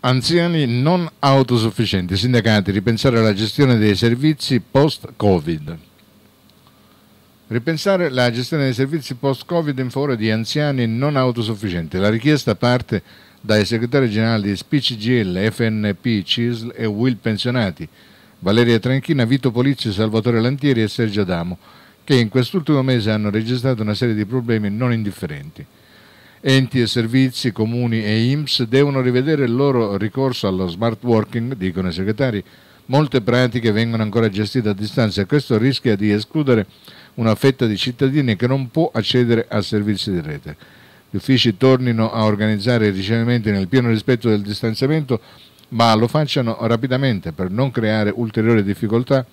anziani non autosufficienti, sindacati, ripensare alla gestione dei servizi post-Covid. Ripensare la gestione dei servizi post-Covid in favore di anziani non autosufficienti. La richiesta parte dai segretari generali di SPCGL, FNP, CISL e Will Pensionati, Valeria Tranchina, Vito Polizzi, Salvatore Lantieri e Sergio Adamo, che in quest'ultimo mese hanno registrato una serie di problemi non indifferenti. Enti e servizi, comuni e IMSS devono rivedere il loro ricorso allo smart working, dicono i segretari. Molte pratiche vengono ancora gestite a distanza e questo rischia di escludere una fetta di cittadini che non può accedere a servizi di rete. Gli uffici tornino a organizzare i ricevimenti nel pieno rispetto del distanziamento, ma lo facciano rapidamente per non creare ulteriori difficoltà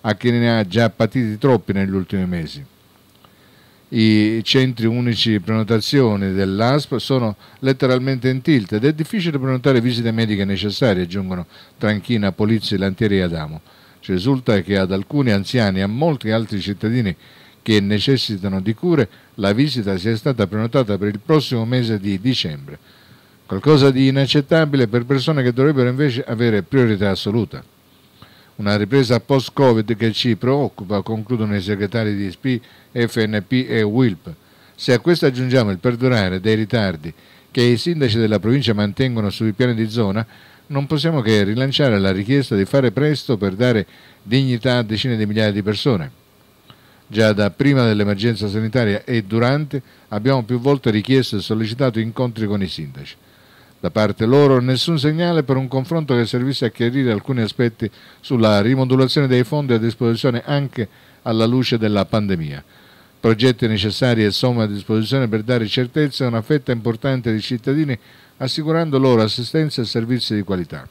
a chi ne ha già patiti troppi negli ultimi mesi i centri unici di prenotazione dell'ASP sono letteralmente in tilt ed è difficile prenotare visite mediche necessarie, aggiungono Tranchina, Polizzi, Lantieri e Adamo. Ci risulta che ad alcuni anziani e a molti altri cittadini che necessitano di cure la visita sia stata prenotata per il prossimo mese di dicembre. Qualcosa di inaccettabile per persone che dovrebbero invece avere priorità assoluta. Una ripresa post-Covid che ci preoccupa, concludono i segretari di SP, FNP e WILP. Se a questo aggiungiamo il perdurare dei ritardi che i sindaci della provincia mantengono sui piani di zona, non possiamo che rilanciare la richiesta di fare presto per dare dignità a decine di migliaia di persone. Già da prima dell'emergenza sanitaria e durante abbiamo più volte richiesto e sollecitato incontri con i sindaci da parte loro nessun segnale per un confronto che servisse a chiarire alcuni aspetti sulla rimodulazione dei fondi a disposizione anche alla luce della pandemia. Progetti necessari e somme a disposizione per dare certezza a una fetta importante di cittadini assicurando loro assistenza e servizi di qualità.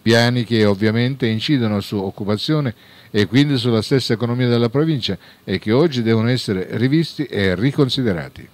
Piani che ovviamente incidono su occupazione e quindi sulla stessa economia della provincia e che oggi devono essere rivisti e riconsiderati.